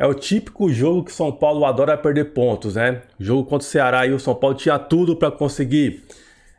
É o típico jogo que São Paulo adora perder pontos, né? Jogo contra o Ceará e o São Paulo tinha tudo para conseguir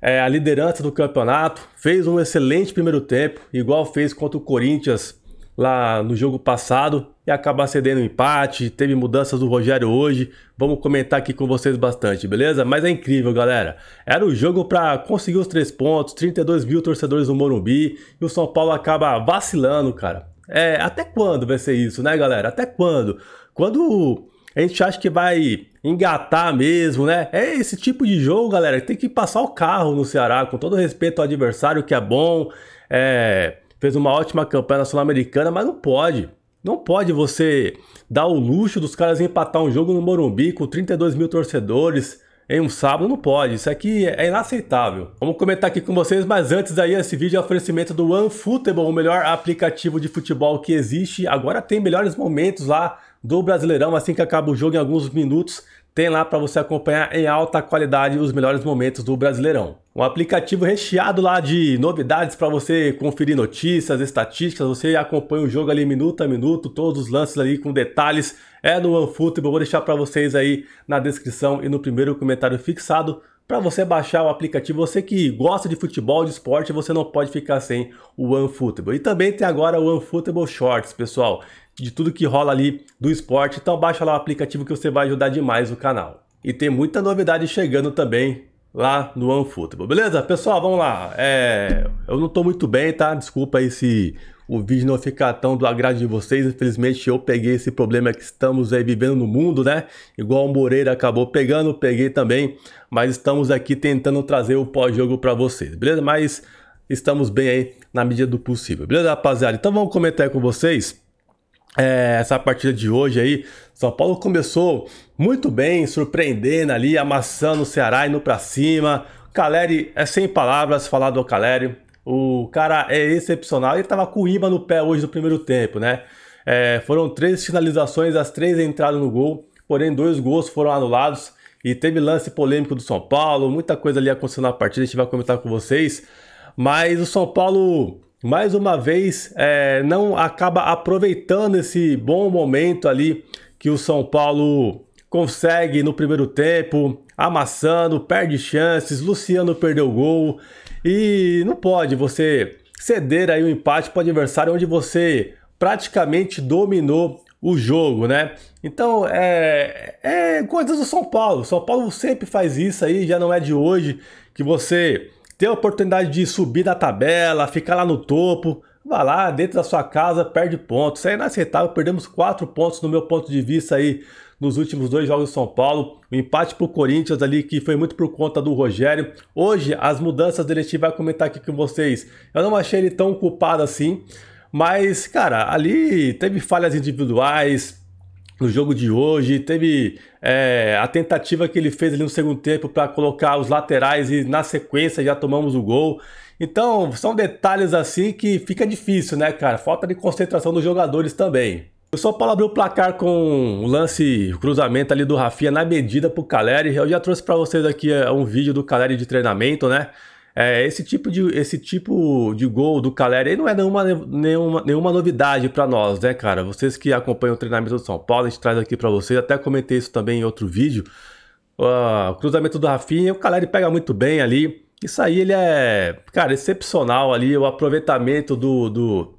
é, a liderança do campeonato, fez um excelente primeiro tempo, igual fez contra o Corinthians lá no jogo passado e acaba cedendo empate. Teve mudanças do Rogério hoje. Vamos comentar aqui com vocês bastante, beleza? Mas é incrível, galera. Era o jogo para conseguir os três pontos, 32 mil torcedores no Morumbi e o São Paulo acaba vacilando, cara. É, até quando vai ser isso, né, galera? Até quando? Quando a gente acha que vai engatar mesmo, né? É esse tipo de jogo, galera, tem que passar o carro no Ceará, com todo respeito ao adversário, que é bom, é, fez uma ótima campanha na Sul-Americana, mas não pode. Não pode você dar o luxo dos caras empatar um jogo no Morumbi com 32 mil torcedores, em um sábado não pode, isso aqui é inaceitável. Vamos comentar aqui com vocês, mas antes aí esse vídeo é oferecimento do OneFootball, o melhor aplicativo de futebol que existe. Agora tem melhores momentos lá do Brasileirão, assim que acaba o jogo em alguns minutos, tem lá para você acompanhar em alta qualidade os melhores momentos do Brasileirão um aplicativo recheado lá de novidades para você conferir notícias, estatísticas, você acompanha o jogo ali minuto a minuto, todos os lances ali com detalhes, é no OneFootball, vou deixar para vocês aí na descrição e no primeiro comentário fixado para você baixar o aplicativo. Você que gosta de futebol, de esporte, você não pode ficar sem o OneFootball. E também tem agora o OneFootball Shorts, pessoal, de tudo que rola ali do esporte, então baixa lá o aplicativo que você vai ajudar demais o canal. E tem muita novidade chegando também lá no OneFootball, beleza? Pessoal, vamos lá. É, eu não tô muito bem, tá? Desculpa aí se o vídeo não ficar tão do agrado de vocês. Infelizmente, eu peguei esse problema que estamos aí vivendo no mundo, né? Igual o Moreira acabou pegando, peguei também. Mas estamos aqui tentando trazer o pós-jogo para vocês, beleza? Mas estamos bem aí na medida do possível, beleza, rapaziada? Então vamos comentar com vocês é, essa partida de hoje aí. São Paulo começou muito bem, surpreendendo ali, amassando o Ceará, indo para cima. Caleri é sem palavras falar do Caleri. O cara é excepcional. Ele tava com o Iba no pé hoje no primeiro tempo, né? É, foram três finalizações, as três entraram no gol, porém dois gols foram anulados e teve lance polêmico do São Paulo, muita coisa ali aconteceu na partida, a gente vai comentar com vocês. Mas o São Paulo mais uma vez é, não acaba aproveitando esse bom momento ali que o São Paulo consegue no primeiro tempo, amassando, perde chances, Luciano perdeu gol e não pode você ceder aí o um empate para o adversário onde você praticamente dominou o jogo, né? Então é, é coisas do São Paulo. São Paulo sempre faz isso aí, já não é de hoje que você tem a oportunidade de subir da tabela, ficar lá no topo, vá lá dentro da sua casa, perde pontos. Isso é inaceitável. Perdemos quatro pontos, no meu ponto de vista, aí nos últimos dois jogos de São Paulo. O empate para o Corinthians ali, que foi muito por conta do Rogério. Hoje, as mudanças dele, a gente vai comentar aqui com vocês. Eu não achei ele tão culpado assim. Mas, cara, ali teve falhas individuais, no jogo de hoje. Teve é, a tentativa que ele fez ali no segundo tempo para colocar os laterais e na sequência já tomamos o gol. Então, são detalhes assim que fica difícil, né, cara? Falta de concentração dos jogadores também. O São Paulo abriu o placar com o lance, o cruzamento ali do Rafinha na medida pro Caleri. Eu já trouxe para vocês aqui é, um vídeo do Caleri de treinamento, né? É, esse, tipo de, esse tipo de gol do Caleri aí não é nenhuma, nenhuma, nenhuma novidade para nós, né, cara? Vocês que acompanham o treinamento do São Paulo, a gente traz aqui para vocês, até comentei isso também em outro vídeo. Uh, o cruzamento do Rafinha, o Caleri pega muito bem ali. Isso aí ele é, cara, excepcional ali, o aproveitamento do, do,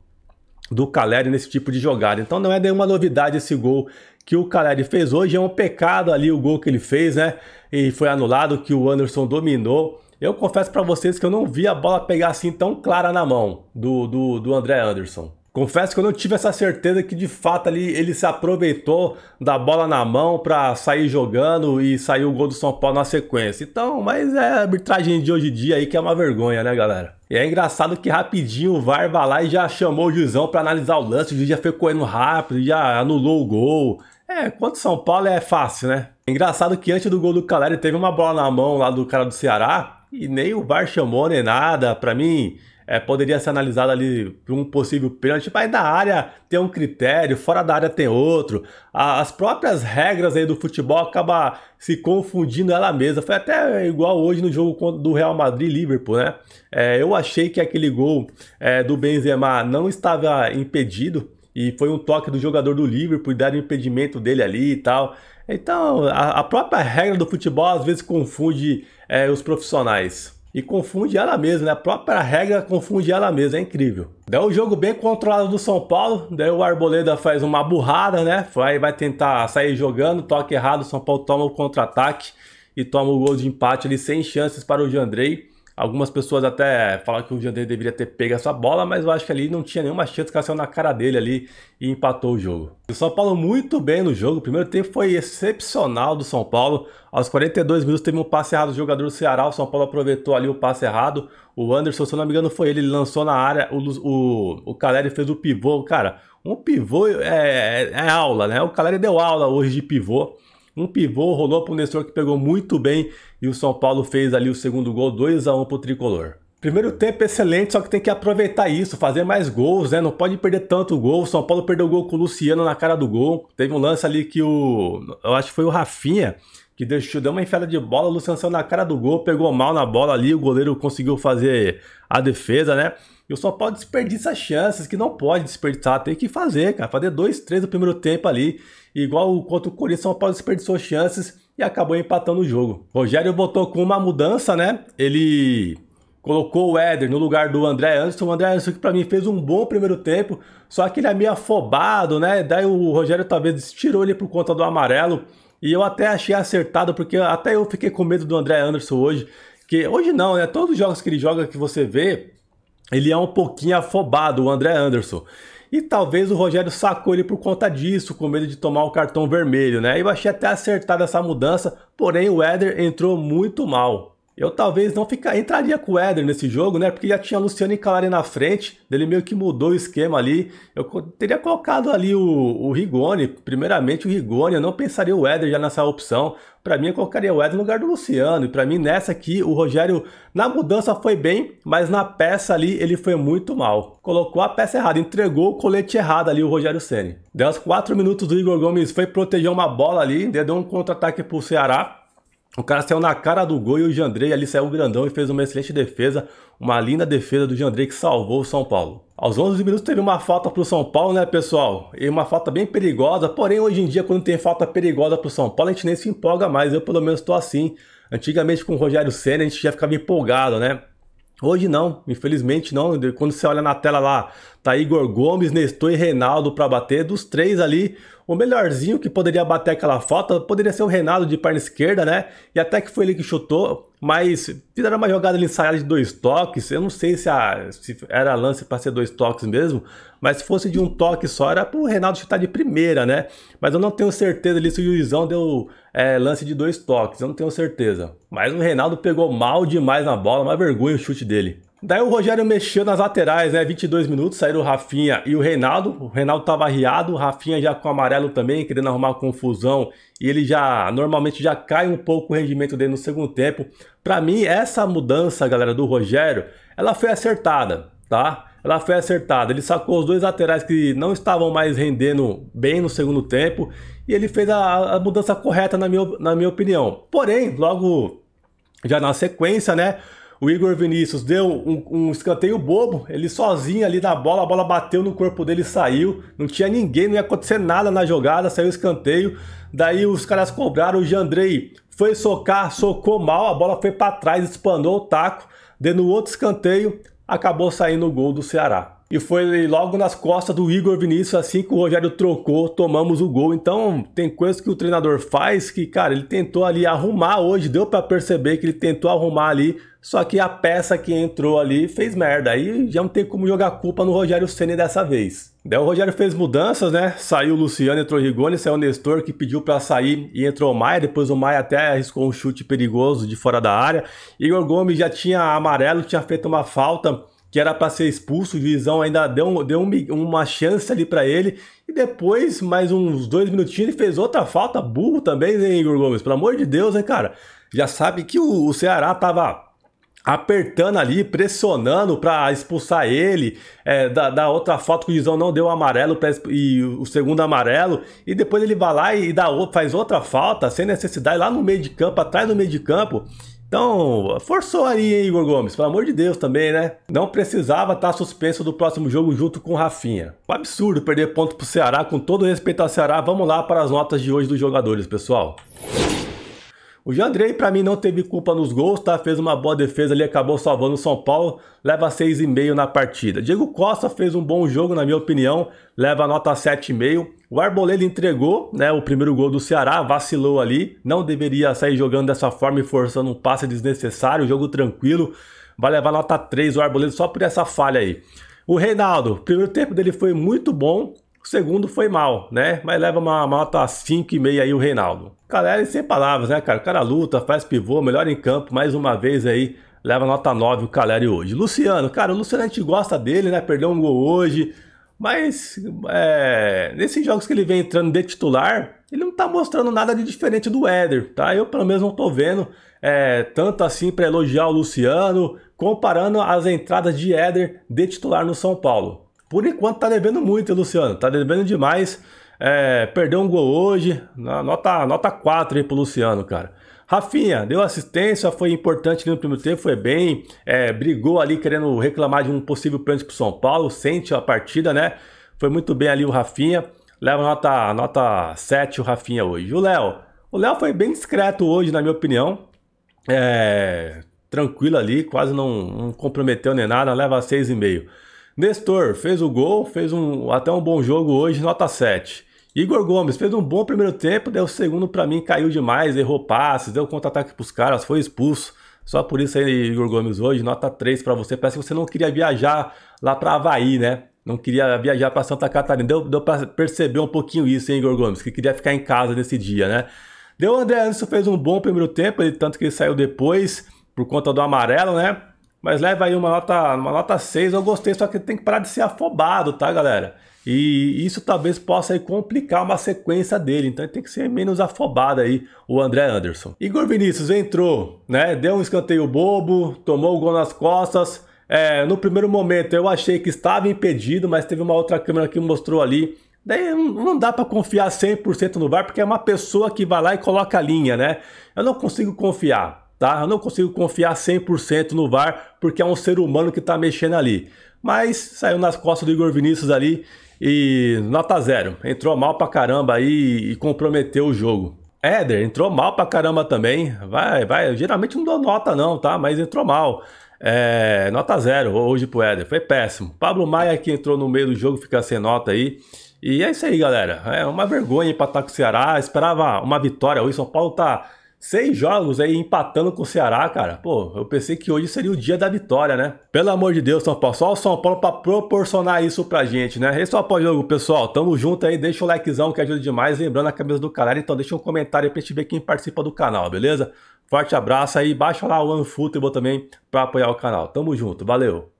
do Caleri nesse tipo de jogada. Então não é nenhuma novidade esse gol que o Caleri fez hoje, é um pecado ali o gol que ele fez, né? E foi anulado, que o Anderson dominou. Eu confesso para vocês que eu não vi a bola pegar assim tão clara na mão do, do, do André Anderson. Confesso que eu não tive essa certeza que de fato ali ele se aproveitou da bola na mão para sair jogando e saiu o gol do São Paulo na sequência. Então, mas é a arbitragem de hoje em dia aí que é uma vergonha, né, galera? E é engraçado que rapidinho o VAR vai lá e já chamou o Juizão para analisar o lance, o juiz já foi correndo rápido, já anulou o gol. É, quanto São Paulo é fácil, né? Engraçado que antes do gol do Caleri teve uma bola na mão lá do cara do Ceará e nem o VAR chamou nem nada. Para mim, é, poderia ser analisado ali um possível pênalti, mas da área tem um critério, fora da área tem outro. A, as próprias regras aí do futebol acabam se confundindo ela mesma. Foi até igual hoje no jogo do Real Madrid Liverpool, né? É, eu achei que aquele gol é, do Benzema não estava impedido. E foi um toque do jogador do Liverpool, deram impedimento dele ali e tal. Então, a, a própria regra do futebol às vezes confunde é, os profissionais. E confunde ela mesma, né? A própria regra confunde ela mesma, é incrível. Daí o um jogo bem controlado do São Paulo, daí o Arboleda faz uma burrada, né? Vai, vai tentar sair jogando, toque errado, o São Paulo toma o contra-ataque e toma o gol de empate ali sem chances para o Jandrei. Algumas pessoas até falam que o Jandê deveria ter pego essa bola, mas eu acho que ali não tinha nenhuma chance, o cara saiu na cara dele ali e empatou o jogo. O São Paulo muito bem no jogo, o primeiro tempo foi excepcional do São Paulo. Aos 42 minutos teve um passe errado do jogador do Ceará, o São Paulo aproveitou ali o passe errado. O Anderson, se eu não me engano, foi ele, ele lançou na área, o, o, o Caleri fez o pivô, cara. Um pivô é, é, é aula, né? O Caleri deu aula hoje de pivô. Um pivô rolou para o Nestor que pegou muito bem e o São Paulo fez ali o segundo gol, 2 a 1 para o Tricolor. Primeiro tempo excelente, só que tem que aproveitar isso, fazer mais gols, né? Não pode perder tanto gol. O São Paulo perdeu o gol com o Luciano na cara do gol. Teve um lance ali que o. Eu acho que foi o Rafinha que deixou, deu uma enfiada de bola, o Luciano saiu na cara do gol, pegou mal na bola ali, o goleiro conseguiu fazer a defesa, né? E o São Paulo desperdiça chances, que não pode desperdiçar, tem que fazer, cara, fazer dois, três no primeiro tempo ali, igual contra o Corinthians, São Paulo desperdiçou chances e acabou empatando o jogo. Rogério botou com uma mudança, né? Ele colocou o Éder no lugar do André Anderson. O André Anderson que para mim fez um bom primeiro tempo, só que ele é meio afobado, né? Daí o Rogério talvez tirou ele por conta do amarelo. E eu até achei acertado, porque até eu fiquei com medo do André Anderson hoje. Que hoje não, né? Todos os jogos que ele joga que você vê, ele é um pouquinho afobado, o André Anderson. E talvez o Rogério sacou ele por conta disso, com medo de tomar o cartão vermelho, né? Eu achei até acertada essa mudança, porém o Éder entrou muito mal. Eu talvez não ficar, entraria com o Éder nesse jogo, né? Porque já tinha Luciano e Calari na frente, ele meio que mudou o esquema ali. Eu teria colocado ali o, o Rigoni, primeiramente o Rigoni, eu não pensaria o Éder já nessa opção. Para mim, eu colocaria o Éder no lugar do Luciano. E para mim, nessa aqui, o Rogério, na mudança foi bem, mas na peça ali, ele foi muito mal. Colocou a peça errada, entregou o colete errado ali, o Rogério Ceni. Deu os 4 minutos do Igor Gomes, foi proteger uma bola ali, deu um contra-ataque pro Ceará o cara saiu na cara do gol e o Jandrei ali saiu grandão e fez uma excelente defesa, uma linda defesa do Jandrei que salvou o São Paulo. Aos 11 minutos teve uma falta para o São Paulo, né, pessoal? E uma falta bem perigosa, porém hoje em dia quando tem falta perigosa para o São Paulo, a gente nem se empolga mais, eu pelo menos estou assim. Antigamente com o Rogério Senna a gente já ficava empolgado, né? Hoje não, infelizmente não. Quando você olha na tela lá, tá Igor Gomes, Nestor e Reinaldo para bater. Dos três ali, o melhorzinho que poderia bater aquela falta poderia ser o Renato de perna esquerda, né? E até que foi ele que chutou, mas fizeram uma jogada ali ensaiada de dois toques. Eu não sei se, a, se era lance para ser dois toques mesmo, mas se fosse de um toque só, era o Renato chutar de primeira, né? Mas eu não tenho certeza ali se o Juizão deu é, lance de dois toques, eu não tenho certeza. Mas o Renaldo pegou mal demais na bola, uma vergonha o chute dele. Daí o Rogério mexeu nas laterais, né? 22 minutos, saíram o Rafinha e o Reinaldo. O Reinaldo tava arriado, o Rafinha já com amarelo também, querendo arrumar confusão. E ele já, normalmente, já cai um pouco o rendimento dele no segundo tempo. Para mim, essa mudança, galera, do Rogério, ela foi acertada, tá? Ela foi acertada. Ele sacou os dois laterais que não estavam mais rendendo bem no segundo tempo. E ele fez a, a mudança correta, na minha, na minha opinião. Porém, logo já na sequência, né? O Igor Vinícius deu um, um, escanteio bobo, ele sozinho ali na bola, a bola bateu no corpo dele e saiu. Não tinha ninguém, não ia acontecer nada na jogada, saiu o escanteio. Daí os caras cobraram, o Jandrei foi socar, socou mal, a bola foi para trás, espanou o taco, deu no outro escanteio, acabou saindo o gol do Ceará. E foi logo nas costas do Igor Vinícius, assim que o Rogério trocou, tomamos o gol. Então, tem coisas que o treinador faz que, cara, ele tentou ali arrumar hoje, deu para perceber que ele tentou arrumar ali, só que a peça que entrou ali fez merda. Aí já não tem como jogar culpa no Rogério Ceni dessa vez. Daí o Rogério fez mudanças, né? Saiu o Luciano, entrou o Rigoni, saiu o Nestor, que pediu para sair e entrou o Maia. Depois o Maia até arriscou um chute perigoso de fora da área. Igor Gomes já tinha amarelo, tinha feito uma falta que era para ser expulso, o juizão ainda deu, deu um, uma chance ali para ele. E depois, mais uns dois minutinhos, ele fez outra falta, burro também, hein, Igor Gomes? Pelo amor de Deus, hein, cara? Já sabe que o, o Ceará tava apertando ali, pressionando para expulsar ele, é, da, da, outra foto que o Guizão não deu amarelo pra, e o segundo amarelo, e depois ele vai lá e, dá, faz outra falta, sem necessidade, lá no meio de campo, atrás do meio de campo, então, forçou aí hein, Igor Gomes? Pelo amor de Deus também, né? Não precisava estar tá suspenso do próximo jogo junto com o Rafinha. Um absurdo perder ponto pro Ceará, com todo respeito ao Ceará. Vamos lá para as notas de hoje dos jogadores, pessoal. O Jandrei, para mim, não teve culpa nos gols, tá? Fez uma boa defesa ali, acabou salvando o São Paulo, leva 6,5 na partida. Diego Costa fez um bom jogo, na minha opinião, leva nota 7,5. O Arboleda entregou né, o primeiro gol do Ceará, vacilou ali, não deveria sair jogando dessa forma e forçando um passe desnecessário, jogo tranquilo, vai levar nota 3 o Arboleda só por essa falha aí. O Reinaldo, primeiro tempo dele foi muito bom, o segundo foi mal, né? Mas leva uma nota 5,5 aí o Reinaldo. Caleri sem palavras, né, cara? O cara luta, faz pivô, melhor em campo, mais uma vez aí. Leva nota 9 o Caleri hoje. Luciano, cara, o Luciano a gente gosta dele, né? Perdeu um gol hoje. Mas é, nesses jogos que ele vem entrando de titular, ele não tá mostrando nada de diferente do Éder, tá? Eu pelo menos não tô vendo é, tanto assim para elogiar o Luciano, comparando as entradas de Éder de titular no São Paulo. Por enquanto tá devendo muito, Luciano. Tá devendo demais. É, perdeu um gol hoje. Nota, nota 4 aí pro Luciano, cara. Rafinha deu assistência, foi importante no primeiro tempo, foi bem, é, brigou ali querendo reclamar de um possível pênalti pro São Paulo, sente a partida, né? Foi muito bem ali o Rafinha, leva nota, nota 7 o Rafinha hoje. O Léo, o Léo foi bem discreto hoje, na minha opinião, é, tranquilo ali, quase não, não comprometeu nem nada, leva 6,5. Nestor fez o gol, fez um, até um bom jogo hoje, nota 7. Igor Gomes fez um bom primeiro tempo, deu o segundo para mim caiu demais, errou passes, deu contra-ataque pros caras, foi expulso. Só por isso aí, Igor Gomes, hoje, nota 3 para você. Parece que você não queria viajar lá para Havaí, né? Não queria viajar para Santa Catarina. Deu, deu para perceber um pouquinho isso, hein, Igor Gomes? Que queria ficar em casa nesse dia, né? Deu o André Anderson, fez um bom primeiro tempo, ele, tanto que ele saiu depois por conta do amarelo, né? Mas leva aí uma nota, uma nota 6, eu gostei, só que tem que parar de ser afobado, tá, galera? E isso talvez possa aí, complicar uma sequência dele, então tem que ser menos afobado aí, o André Anderson. Igor Vinícius entrou, né? Deu um escanteio bobo, tomou o gol nas costas. É, no primeiro momento eu achei que estava impedido, mas teve uma outra câmera que mostrou ali Daí não dá para confiar 100% no VAR, porque é uma pessoa que vai lá e coloca a linha, né? Eu não consigo confiar tá? Eu não consigo confiar 100% no VAR, porque é um ser humano que está mexendo ali. Mas saiu nas costas do Igor Vinícius ali e nota zero. Entrou mal pra caramba aí e comprometeu o jogo. Éder entrou mal pra caramba também. Vai, vai. Geralmente não dou nota, não, tá? Mas entrou mal. É, nota zero hoje pro Éder. Foi péssimo. Pablo Maia que entrou no meio do jogo, fica sem nota aí. E é isso aí, galera. É uma vergonha empatar com o Ceará. Esperava uma vitória. O São Paulo tá Seis jogos aí empatando com o Ceará, cara. Pô, eu pensei que hoje seria o dia da vitória, né? Pelo amor de Deus, São Paulo. Só o São Paulo pra proporcionar isso pra gente, né? Esse é o pós-jogo, pessoal. Tamo junto aí. Deixa o likezão que ajuda demais. Lembrando a cabeça do canal. Então deixa um comentário aí pra gente ver quem participa do canal, beleza? Forte abraço aí. Baixa lá o OneFootball também pra apoiar o canal. Tamo junto. Valeu.